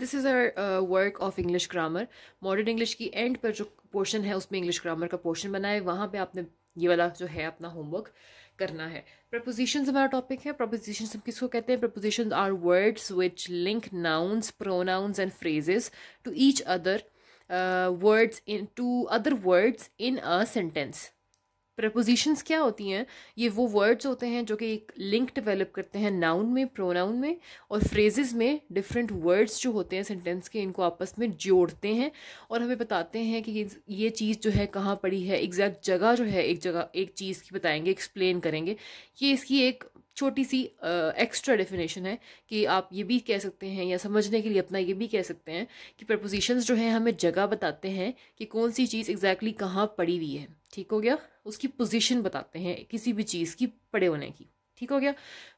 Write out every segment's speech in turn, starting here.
This is a work of English grammar modern English की end पर जो portion है उसमें इंग्लिश ग्रामर का पोर्शन बनाए वहाँ पर आपने ये वाला जो है अपना होमवर्क करना है प्रपोजिशन हमारा टॉपिक है प्रपोजिशन हम किसको कहते हैं preposition are words which link nouns pronouns and phrases to each other words in to other words in a sentence prepositions क्या होती हैं ये वो वर्ड्स होते हैं जो कि एक लिंक डेवलप करते हैं नाउन में प्रोनाउन में और फ्रेजेस में डिफरेंट वर्ड्स जो होते हैं सेंटेंस के इनको आपस में जोड़ते हैं और हमें बताते हैं कि ये चीज़ जो है कहाँ पड़ी है एग्जैक्ट जगह जो है एक जगह एक चीज़ की बताएंगे एक्सप्लेन करेंगे ये इसकी एक छोटी सी एक्स्ट्रा डेफिनेशन है कि आप ये भी कह सकते हैं या समझने के लिए अपना ये भी कह सकते हैं कि प्रपोजिशंस जो है हमें जगह बताते हैं कि कौन सी चीज़ एग्जैक्टली exactly कहाँ पड़ी हुई है ठीक हो गया उसकी पोजीशन बताते हैं किसी भी चीज़ की पड़े होने की ठीक हो गया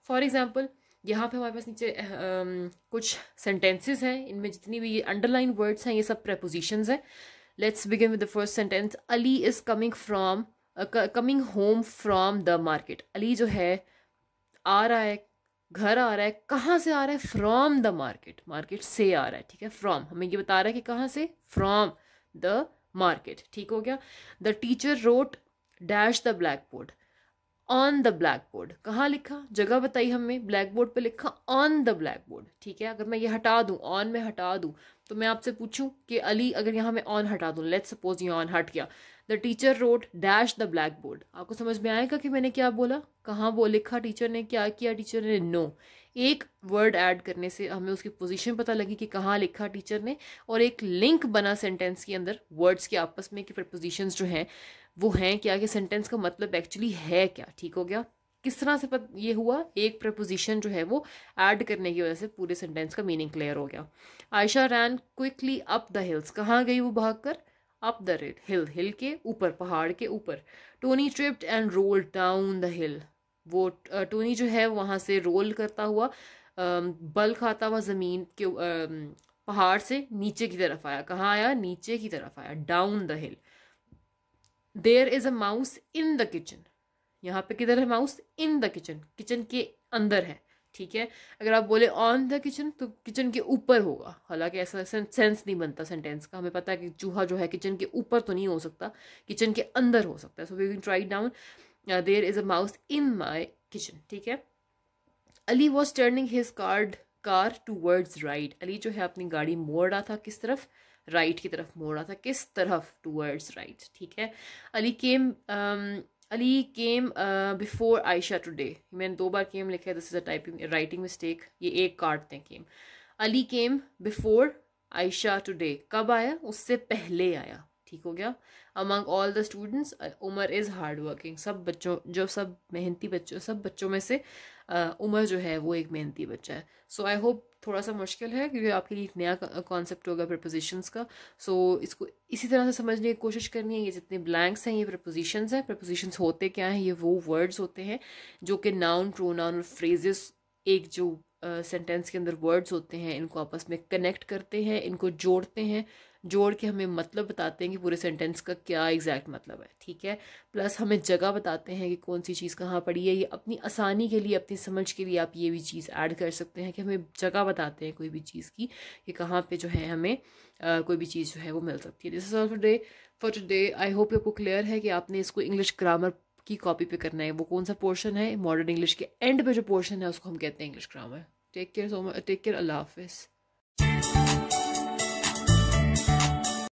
फॉर एग्जांपल यहाँ पे हमारे पास नीचे आ, कुछ सेंटेंसेस हैं इनमें जितनी भी ये अंडरलाइन वर्ड्स हैं ये सब प्रपोजिशन हैं let's begin with the first sentence Ali is coming from coming home from the market Ali जो है आ रहा है घर आ रहा है कहाँ से आ रहा है फ्रॉम द मार्केट मार्केट से आ रहा है ठीक है फ्रॉम हमें ये बता रहा है कि कहाँ से फ्रॉम द मार्केट ठीक हो गया the teacher wrote dash the black board on the black board कहाँ लिखा जगह बताई हमने ब्लैक बोर्ड पर लिखा ऑन द ब्लैक बोर्ड ठीक है अगर मैं ये हटा दूँ ऑन में हटा दूँ तो मैं आपसे पूछूँ कि अली अगर यहाँ मैं ऑन हटा दूँ लेट सपोज ये ऑन हट गया the teacher wrote dash the black board आपको समझ में आएगा कि मैंने क्या बोला कहाँ वो लिखा टीचर ने क्या किया टीचर ने नो no. एक वर्ड ऐड करने से हमें उसकी पोजीशन पता लगी कि कहाँ लिखा टीचर ने और एक लिंक बना सेंटेंस के अंदर वर्ड्स के आपस में कि प्रपोजिशन जो हैं वो हैं क्या कि सेंटेंस का मतलब एक्चुअली है क्या ठीक हो गया किस तरह से पत ये हुआ एक प्रपोजिशन जो है वो ऐड करने की वजह से पूरे सेंटेंस का मीनिंग क्लियर हो गया Ayesha ran quickly up the hills कहाँ गई वो भाग कर अप द हिल हिल के ऊपर पहाड़ के ऊपर Tony tripped and rolled down the hill वो टोनी जो है वहाँ से रोल करता हुआ बल खाता हुआ ज़मीन के पहाड़ से नीचे की तरफ आया कहाँ आया नीचे की तरफ आया down the hill there is a mouse in the kitchen यहाँ पे किधर है mouse in the kitchen kitchen के अंदर है ठीक है अगर आप बोले ऑन द किचन तो किचन के ऊपर होगा हालांकि ऐसा सेंस नहीं बनता सेंटेंस का हमें पता है कि चूहा जो है किचन के ऊपर तो नहीं हो सकता किचन के अंदर हो सकता है so we can try down there is a mouse in my kitchen ठीक है Ali was turning his card car two words right Ali जो है अपनी गाड़ी मोड़ रहा था किस तरफ राइट right की तरफ मोड़ रहा था किस तरफ टू वर्ड्स राइट ठीक है Ali came Ali came before Ayesha today मैंने दो बार केम लिखा है this is a typing writing mistake ये एक कार्ड थे came Ali came before Ayesha today कब आया उससे पहले आया ठीक हो गया among all the students Umar is hard working सब बच्चों जो सब मेहनती बच्चों सब बच्चों में से उमर जो है वो एक मेहनती बच्चा है सो आई होप थोड़ा सा मुश्किल है क्योंकि आपके लिए एक नया कॉन्सेप्ट होगा प्रपोजिशंस का सो so, इसको इसी तरह से समझने की कोशिश करनी है ये जितने ब्लैंक्स हैं ये प्रपोजिशंस हैं प्रपोजिशंस होते क्या हैं ये वो वर्ड्स होते हैं जो कि नाउन प्रोनाउन और फ्रेजेस एक जो सेंटेंस uh, के अंदर वर्ड्स होते हैं इनको आपस में कनेक्ट करते हैं इनको जोड़ते हैं जोड़ के हमें मतलब बताते हैं कि पूरे सेंटेंस का क्या एग्जैक्ट मतलब है ठीक है प्लस हमें जगह बताते हैं कि कौन सी चीज़ कहाँ पड़ी है ये अपनी आसानी के लिए अपनी समझ के लिए आप ये भी चीज़ ऐड कर सकते हैं कि हमें जगह बताते हैं कोई भी चीज़ की कि कहाँ पर जो है हमें आ, कोई भी चीज़ जो है वो मिल सकती है this is all for day for today I hope आपको क्लियर है कि आपने इसको इंग्लिश ग्रामर की कॉपी पे करना है वो कौन सा पोर्शन है मॉडर्न इंग्लिश के एंड पे जो पोर्शन है उसको हम कहते हैं English grammar take care so much take care अल्लाह हाफिज़